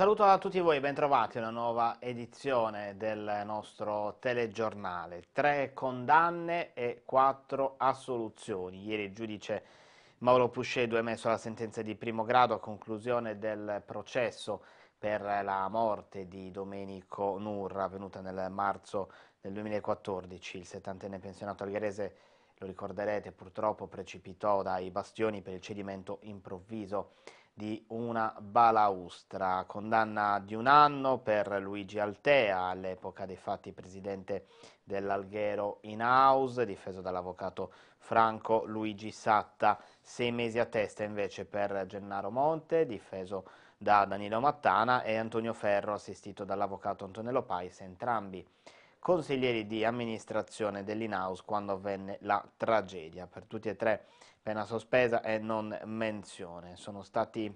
saluto a tutti voi, bentrovati a una nuova edizione del nostro telegiornale. Tre condanne e quattro assoluzioni. Ieri il giudice Mauro Puscedu ha emesso la sentenza di primo grado a conclusione del processo per la morte di Domenico Nurra avvenuta nel marzo del 2014. Il settantenne pensionato algherese, lo ricorderete, purtroppo precipitò dai bastioni per il cedimento improvviso di una balaustra. Condanna di un anno per Luigi Altea, all'epoca dei fatti presidente dell'Alghero in house, difeso dall'avvocato Franco Luigi Satta. Sei mesi a testa invece per Gennaro Monte, difeso da Danilo Mattana e Antonio Ferro, assistito dall'avvocato Antonello Pais, entrambi consiglieri di amministrazione dell'in-house quando avvenne la tragedia. Per tutti e tre pena sospesa e non menzione. Sono stati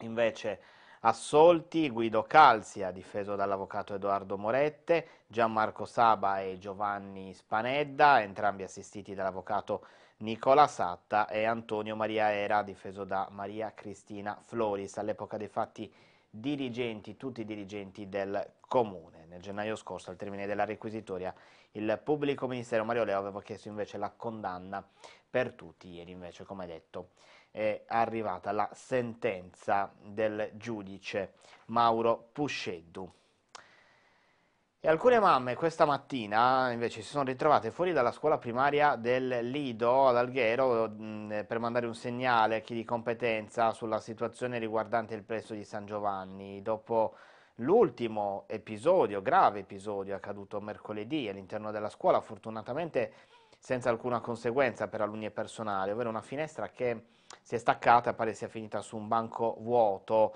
invece assolti Guido Calzia, difeso dall'avvocato Edoardo Morette, Gianmarco Saba e Giovanni Spanedda, entrambi assistiti dall'avvocato Nicola Satta e Antonio Maria Era, difeso da Maria Cristina Floris, all'epoca dei fatti dirigenti, tutti i dirigenti del comune nel gennaio scorso, al termine della requisitoria, il pubblico ministero Mario Leo aveva chiesto invece la condanna per tutti. Ieri invece, come detto, è arrivata la sentenza del giudice Mauro Pusceddu. E alcune mamme questa mattina invece si sono ritrovate fuori dalla scuola primaria del Lido ad Alghero mm, per mandare un segnale a chi di competenza sulla situazione riguardante il presso di San Giovanni. Dopo L'ultimo episodio, grave episodio, accaduto mercoledì all'interno della scuola, fortunatamente senza alcuna conseguenza per alunni e personale, ovvero una finestra che si è staccata e pare sia finita su un banco vuoto.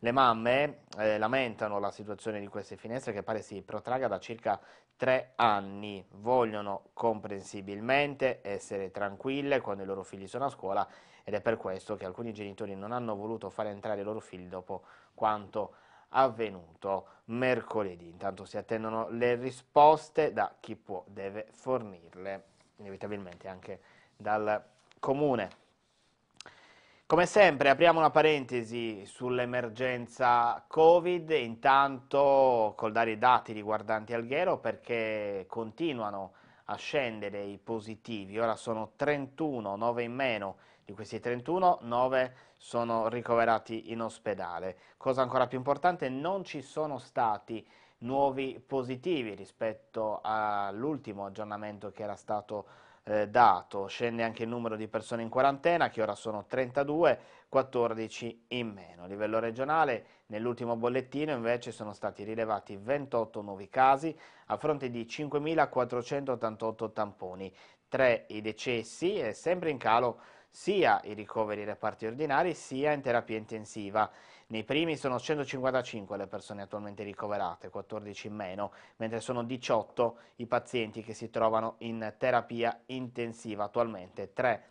Le mamme eh, lamentano la situazione di queste finestre che pare si protraga da circa tre anni. Vogliono comprensibilmente essere tranquille quando i loro figli sono a scuola ed è per questo che alcuni genitori non hanno voluto fare entrare i loro figli dopo quanto avvenuto mercoledì. Intanto si attendono le risposte da chi può deve fornirle, inevitabilmente anche dal comune. Come sempre apriamo una parentesi sull'emergenza Covid, intanto col dare i dati riguardanti Alghero perché continuano a scendere i positivi, ora sono 31, 9 in meno di questi 31, 9 sono ricoverati in ospedale. Cosa ancora più importante, non ci sono stati nuovi positivi rispetto all'ultimo aggiornamento che era stato eh, dato. Scende anche il numero di persone in quarantena, che ora sono 32, 14 in meno. A livello regionale, nell'ultimo bollettino invece sono stati rilevati 28 nuovi casi a fronte di 5.488 tamponi, 3 i decessi e sempre in calo sia i ricoveri reparti ordinari sia in terapia intensiva. Nei primi sono 155 le persone attualmente ricoverate, 14 in meno, mentre sono 18 i pazienti che si trovano in terapia intensiva attualmente, 3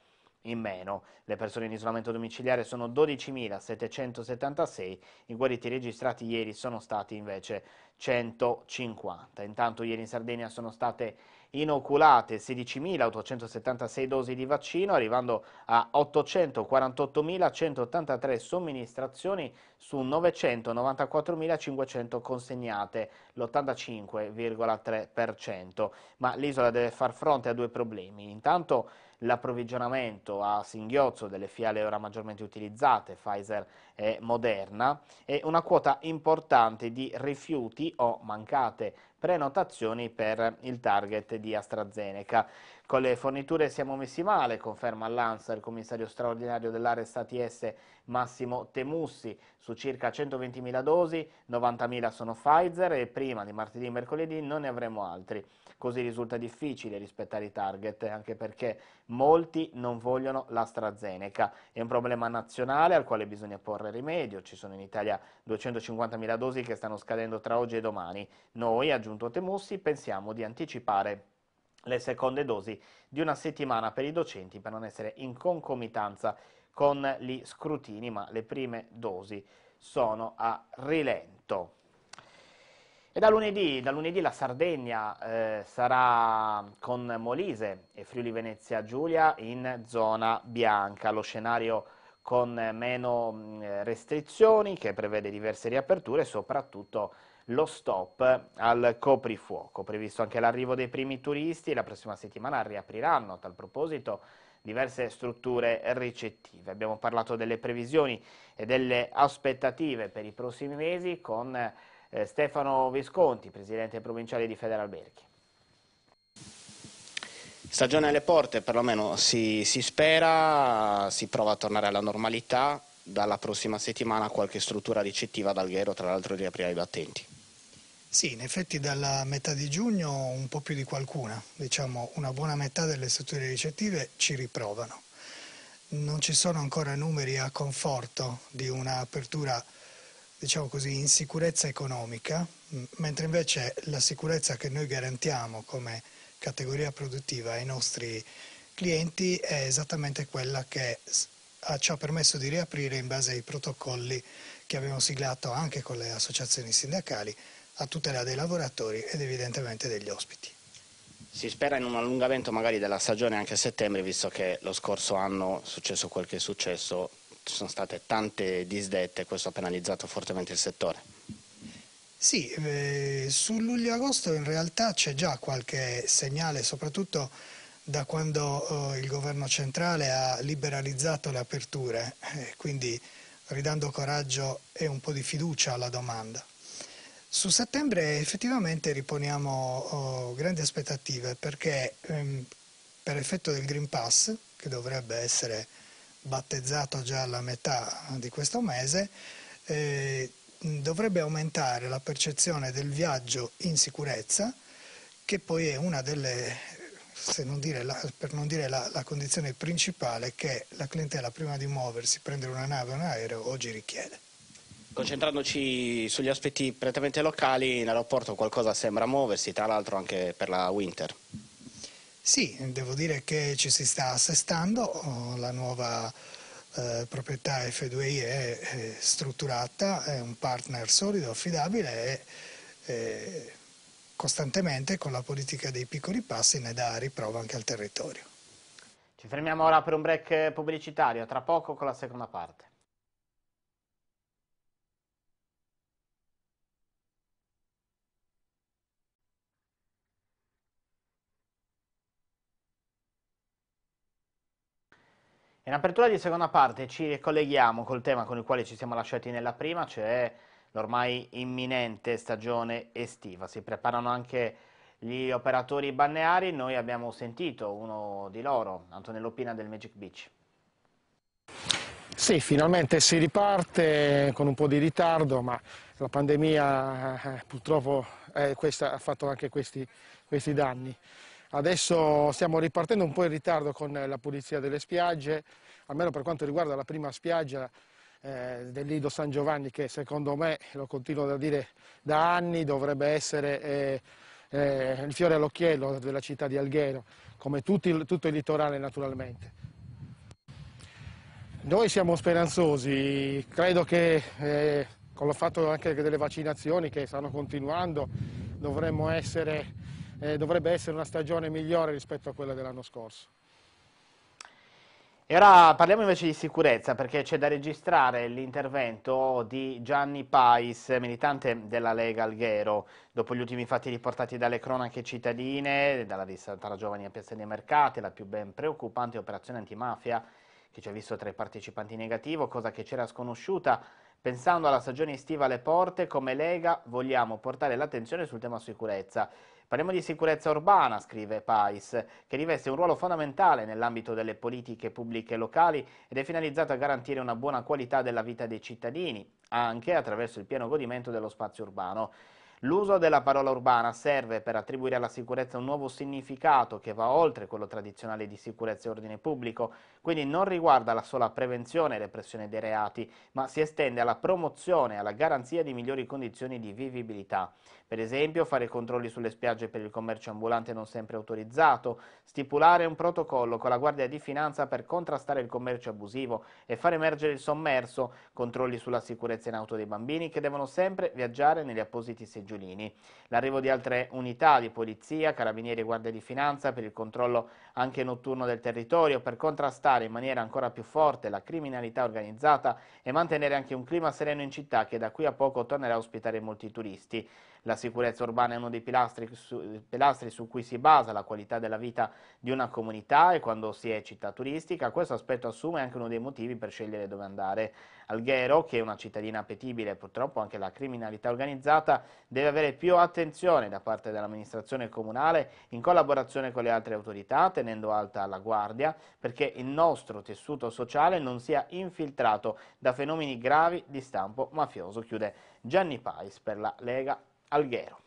in meno. Le persone in isolamento domiciliare sono 12.776, i guariti registrati ieri sono stati invece 150. Intanto ieri in Sardegna sono state inoculate 16.876 dosi di vaccino, arrivando a 848.183 somministrazioni su 994.500 consegnate, l'85,3%. Ma l'isola deve far fronte a due problemi. Intanto l'approvvigionamento a singhiozzo delle fiale ora maggiormente utilizzate, Pfizer e Moderna, e una quota importante di rifiuti o mancate prenotazioni per il target di AstraZeneca. Con le forniture siamo messi male, conferma l'ANSA il commissario straordinario dell'area Stati S Massimo Temussi. Su circa 120.000 dosi, 90.000 sono Pfizer e prima di martedì e mercoledì non ne avremo altri. Così risulta difficile rispettare i target, anche perché molti non vogliono l'AstraZeneca. È un problema nazionale al quale bisogna porre rimedio. Ci sono in Italia 250.000 dosi che stanno scadendo tra oggi e domani. Noi, aggiunto Temussi, pensiamo di anticipare le seconde dosi di una settimana per i docenti per non essere in concomitanza con gli scrutini, ma le prime dosi sono a rilento. E da lunedì, da lunedì la Sardegna eh, sarà con Molise e Friuli Venezia Giulia in zona bianca, lo scenario con meno mm, restrizioni che prevede diverse riaperture e soprattutto lo stop al coprifuoco. Previsto anche l'arrivo dei primi turisti, la prossima settimana riapriranno a tal proposito diverse strutture ricettive. Abbiamo parlato delle previsioni e delle aspettative per i prossimi mesi con eh, Stefano Visconti, presidente provinciale di Federalberghi. Stagione alle porte, perlomeno si, si spera, si prova a tornare alla normalità, dalla prossima settimana qualche struttura ricettiva ad Alghero, tra l'altro, riaprirà i battenti. Sì, in effetti dalla metà di giugno un po' più di qualcuna, diciamo una buona metà delle strutture ricettive ci riprovano. Non ci sono ancora numeri a conforto di un'apertura, diciamo così, in sicurezza economica, mentre invece la sicurezza che noi garantiamo come categoria produttiva ai nostri clienti è esattamente quella che ci ha permesso di riaprire in base ai protocolli che abbiamo siglato anche con le associazioni sindacali a tutela dei lavoratori ed evidentemente degli ospiti. Si spera in un allungamento magari della stagione anche a settembre, visto che lo scorso anno è successo quel che è successo, ci sono state tante disdette e questo ha penalizzato fortemente il settore. Sì, eh, su luglio-agosto in realtà c'è già qualche segnale, soprattutto da quando eh, il governo centrale ha liberalizzato le aperture, eh, quindi ridando coraggio e un po' di fiducia alla domanda. Su settembre effettivamente riponiamo oh, grandi aspettative perché ehm, per effetto del Green Pass, che dovrebbe essere battezzato già alla metà di questo mese, eh, dovrebbe aumentare la percezione del viaggio in sicurezza, che poi è una delle non la, per non dire la, la, condizione principale che la clientela prima di muoversi, prendere una nave o un aereo, oggi richiede. Concentrandoci sugli aspetti prettamente locali, in aeroporto qualcosa sembra muoversi, tra l'altro anche per la Winter. Sì, devo dire che ci si sta assestando, oh, la nuova eh, proprietà F2I è, è, strutturata, è un partner solido, affidabile e eh, costantemente con la politica dei piccoli passi ne dà riprova anche al territorio. Ci fermiamo ora per un break pubblicitario, tra poco con la seconda parte. In apertura di seconda parte ci ricolleghiamo col tema con il quale ci siamo lasciati nella prima, cioè l'ormai imminente stagione estiva. Si preparano anche gli operatori balneari, noi abbiamo sentito uno di loro, Antonello Pina del Magic Beach. Sì, finalmente si riparte con un po' di ritardo, ma la pandemia eh, purtroppo eh, questa, ha fatto anche questi, questi danni. Adesso stiamo ripartendo un po' in ritardo con la pulizia delle spiagge, almeno per quanto riguarda la prima spiaggia eh, del Lido San Giovanni che secondo me, lo continuo a dire da anni, dovrebbe essere eh, eh, il fiore all'occhiello della città di Alghero, come tutti, tutto il litorale naturalmente. Noi siamo speranzosi, credo che eh, con il fatto anche delle vaccinazioni che stanno continuando essere, eh, dovrebbe essere una stagione migliore rispetto a quella dell'anno scorso. E ora parliamo invece di sicurezza perché c'è da registrare l'intervento di Gianni Pais, militante della Lega Alghero, dopo gli ultimi fatti riportati dalle cronache cittadine, dalla rissa tra giovani a Piazza dei Mercati, la più ben preoccupante operazione antimafia che ci ha visto tra i partecipanti negativo, cosa che c'era sconosciuta. Pensando alla stagione estiva alle porte, come Lega vogliamo portare l'attenzione sul tema sicurezza. Parliamo di sicurezza urbana, scrive Pais, che riveste un ruolo fondamentale nell'ambito delle politiche pubbliche locali ed è finalizzato a garantire una buona qualità della vita dei cittadini, anche attraverso il pieno godimento dello spazio urbano. L'uso della parola urbana serve per attribuire alla sicurezza un nuovo significato che va oltre quello tradizionale di sicurezza e ordine pubblico, quindi non riguarda la sola prevenzione e repressione dei reati, ma si estende alla promozione e alla garanzia di migliori condizioni di vivibilità. Per esempio, fare controlli sulle spiagge per il commercio ambulante non sempre autorizzato, stipulare un protocollo con la Guardia di Finanza per contrastare il commercio abusivo e far emergere il sommerso, controlli sulla sicurezza in auto dei bambini che devono sempre viaggiare negli appositi segni Giulini. L'arrivo di altre unità di polizia, carabinieri e guardia di finanza per il controllo anche notturno del territorio, per contrastare in maniera ancora più forte la criminalità organizzata e mantenere anche un clima sereno in città che da qui a poco tornerà a ospitare molti turisti. La sicurezza urbana è uno dei pilastri su, pilastri su, cui si basa la qualità della vita di una comunità e quando si è città turistica questo aspetto assume anche uno dei motivi per scegliere dove andare. Alghero, che è una cittadina appetibile purtroppo anche la criminalità organizzata, deve avere più attenzione da parte dell'amministrazione comunale in collaborazione con le altre autorità, tenendo alta la guardia, perché il nostro tessuto sociale non sia infiltrato da fenomeni gravi di stampo mafioso, chiude Gianni Pais per la Lega Alghero.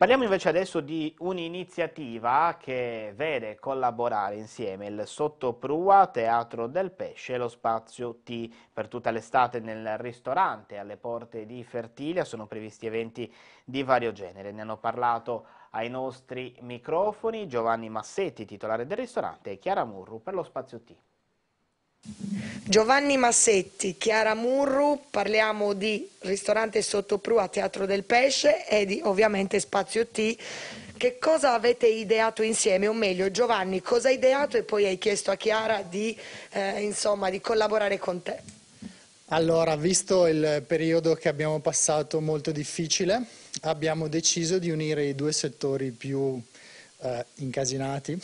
Parliamo invece adesso di un'iniziativa che vede collaborare insieme il Sottoprua, Teatro del Pesce e lo Spazio T. Per tutta l'estate nel ristorante alle porte di Fertilia sono previsti eventi di vario genere. Ne hanno parlato ai nostri microfoni Giovanni Massetti, titolare del ristorante, e Chiara Murru per lo Spazio T. Giovanni Massetti, Chiara Murru, parliamo di ristorante Sottopru a Teatro del Pesce e di ovviamente Spazio T. Che cosa avete ideato insieme? O meglio, Giovanni, cosa hai ideato e poi hai chiesto a Chiara di, eh, insomma, di collaborare con te? Allora, visto il periodo che abbiamo passato molto difficile, abbiamo deciso di unire i due settori più eh, incasinati,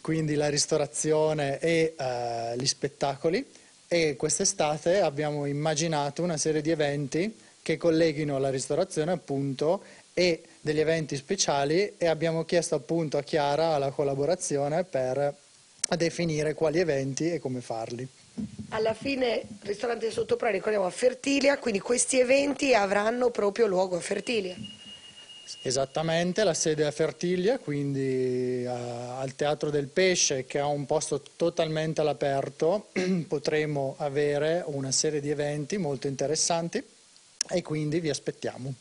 quindi la ristorazione e eh, gli spettacoli e quest'estate abbiamo immaginato una serie di eventi che colleghino la ristorazione appunto e degli eventi speciali e abbiamo chiesto appunto a Chiara la collaborazione per definire quali eventi e come farli. Alla fine ristorante Sottoprano ricordiamo a Fertilia, quindi questi eventi avranno proprio luogo a Fertilia. Esattamente, la sede è a Fertiglia, quindi a, eh, al Teatro del Pesce, che ha un posto totalmente all'aperto, potremo avere una serie di eventi molto interessanti e quindi vi aspettiamo.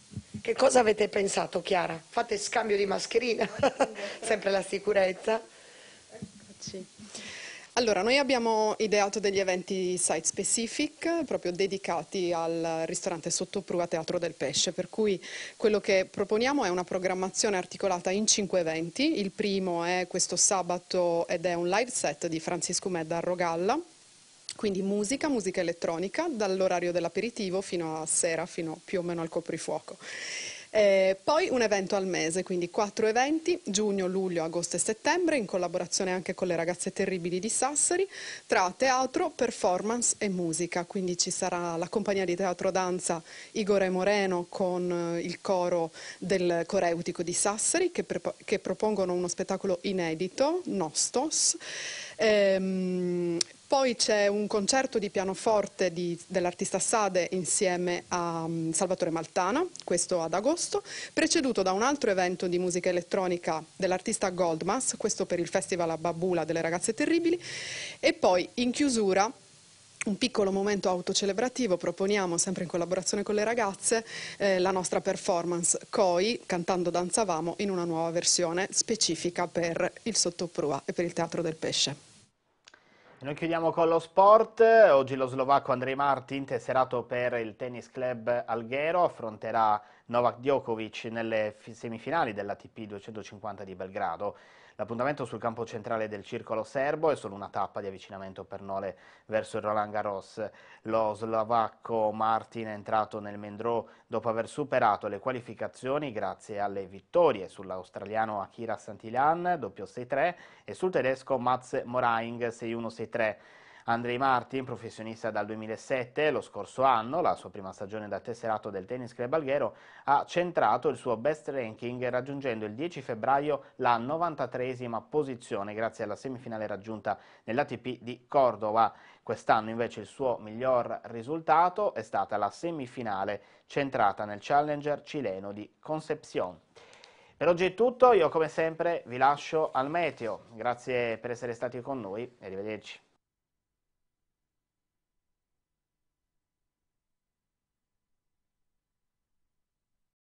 Che cosa avete pensato, Chiara? Fate scambio di mascherina, sempre la sicurezza. Sì. Allora, noi abbiamo ideato degli eventi site specific, proprio dedicati al ristorante Sottopruga Teatro del Pesce, per cui quello che proponiamo è una programmazione articolata in cinque eventi. Il primo è questo sabato ed è un live set di Francisco Medda a Rogalla, quindi musica, musica elettronica, dall'orario dell'aperitivo fino a sera, fino più o meno al coprifuoco. Eh, poi un evento al mese, quindi quattro eventi, giugno, luglio, agosto e settembre, in collaborazione anche con le ragazze terribili di Sassari, tra teatro, performance e musica. Quindi ci sarà la compagnia di teatro danza Igore Moreno con eh, il coro del Coreutico di Sassari che, che propongono uno spettacolo inedito, Nostos. Ehm, poi c'è un concerto di pianoforte dell'artista Sade insieme a um, Salvatore Maltana, questo ad agosto, preceduto da un altro evento di musica elettronica dell'artista Goldmas, questo per il Festival a Babula delle ragazze terribili, e poi in chiusura un piccolo momento autocelebrativo, proponiamo sempre in collaborazione con le ragazze eh, la nostra performance COI, cantando Danzavamo, in una nuova versione specifica per il Sottoprua e per il Teatro del Pesce. Noi chiudiamo con lo sport, oggi lo slovacco Andrei Martin, tesserato per il tennis club Alghero, affronterà Novak Djokovic nelle semifinali dell'ATP 250 di Belgrado. L'appuntamento sul campo centrale del circolo serbo è solo una tappa di avvicinamento per Nole verso il Roland Garros. Lo slovacco Martin è entrato nel Mendro dopo aver superato le qualificazioni grazie alle vittorie sull'australiano Akira Santilan, doppio 6-3, e sul tedesco Mats Moraing, 6-1-6-3. Andrei Martin, professionista dal 2007, lo scorso anno, la sua prima stagione da tesserato del Tennis Club Alghero, ha centrato il suo best ranking raggiungendo il 10 febbraio la 93esima posizione grazie alla semifinale raggiunta nell'ATP di Cordova. Quest'anno invece il suo miglior risultato è stata la semifinale centrata nel Challenger cileno di Concepción. Per oggi è tutto, io come sempre vi lascio al meteo. Grazie per essere stati con noi e arrivederci.